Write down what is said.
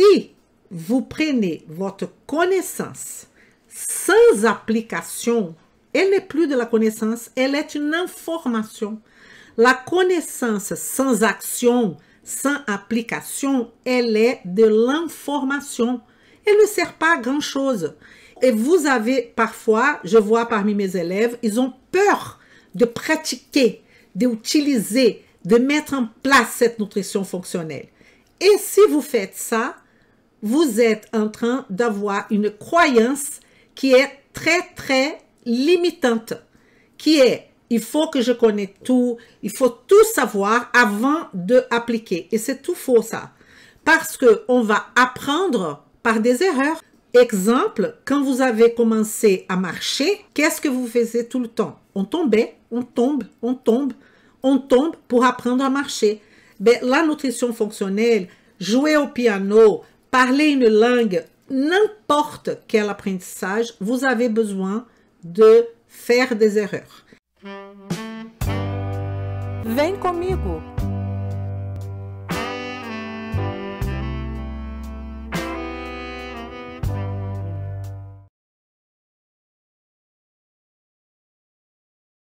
si vous prenez votre connaissance sans application, elle n'est plus de la connaissance, elle est une information. La connaissance sans action, sans application, elle est de l'information. Elle ne sert pas à grand-chose. Et vous avez parfois, je vois parmi mes élèves, ils ont peur de pratiquer, d'utiliser, de mettre en place cette nutrition fonctionnelle. Et si vous faites ça, vous êtes en train d'avoir une croyance qui est très, très limitante, qui est il faut que je connaisse tout, il faut tout savoir avant de appliquer. Et c'est tout faux ça. Parce qu'on va apprendre par des erreurs. Exemple, quand vous avez commencé à marcher, qu'est-ce que vous faisiez tout le temps On tombait, on tombe, on tombe, on tombe pour apprendre à marcher. Mais ben, la nutrition fonctionnelle, jouer au piano, parler une langue, n'importe quel apprentissage, vous avez besoin de faire des erreurs. Vem comigo!